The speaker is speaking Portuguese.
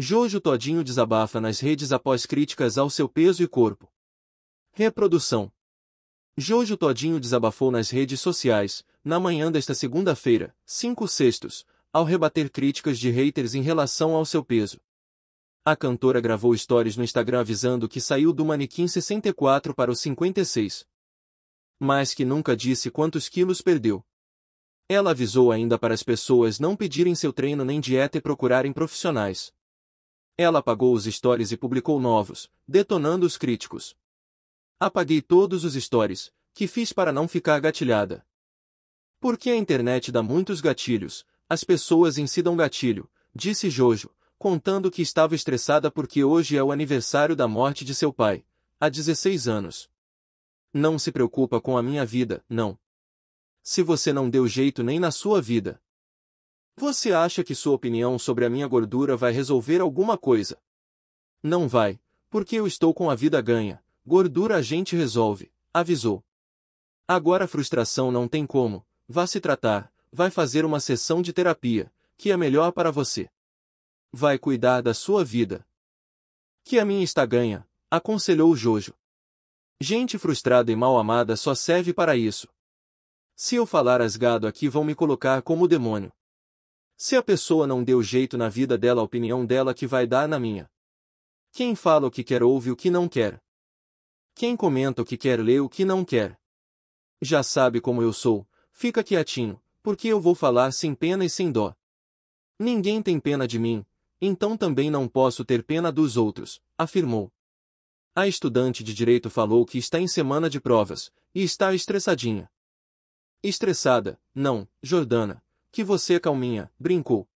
Jojo Todinho desabafa nas redes após críticas ao seu peso e corpo. Reprodução. Jojo Todinho desabafou nas redes sociais, na manhã desta segunda-feira, 5 sextos, ao rebater críticas de haters em relação ao seu peso. A cantora gravou stories no Instagram avisando que saiu do manequim 64 para o 56. Mas que nunca disse quantos quilos perdeu. Ela avisou ainda para as pessoas não pedirem seu treino nem dieta e procurarem profissionais. Ela apagou os stories e publicou novos, detonando os críticos. Apaguei todos os stories, que fiz para não ficar gatilhada. Porque a internet dá muitos gatilhos, as pessoas em si dão gatilho, disse Jojo, contando que estava estressada porque hoje é o aniversário da morte de seu pai, há 16 anos. Não se preocupa com a minha vida, não. Se você não deu jeito nem na sua vida. Você acha que sua opinião sobre a minha gordura vai resolver alguma coisa? Não vai, porque eu estou com a vida ganha. Gordura a gente resolve, avisou. Agora a frustração não tem como. Vá se tratar, vai fazer uma sessão de terapia, que é melhor para você. Vai cuidar da sua vida. Que a minha está ganha, aconselhou Jojo. Gente frustrada e mal amada só serve para isso. Se eu falar asgado aqui vão me colocar como demônio, se a pessoa não deu jeito na vida dela, a opinião dela que vai dar na minha. Quem fala o que quer ouve o que não quer. Quem comenta o que quer lê o que não quer. Já sabe como eu sou, fica quietinho, porque eu vou falar sem pena e sem dó. Ninguém tem pena de mim, então também não posso ter pena dos outros, afirmou. A estudante de direito falou que está em semana de provas e está estressadinha. Estressada, não, Jordana, que você calminha, brincou.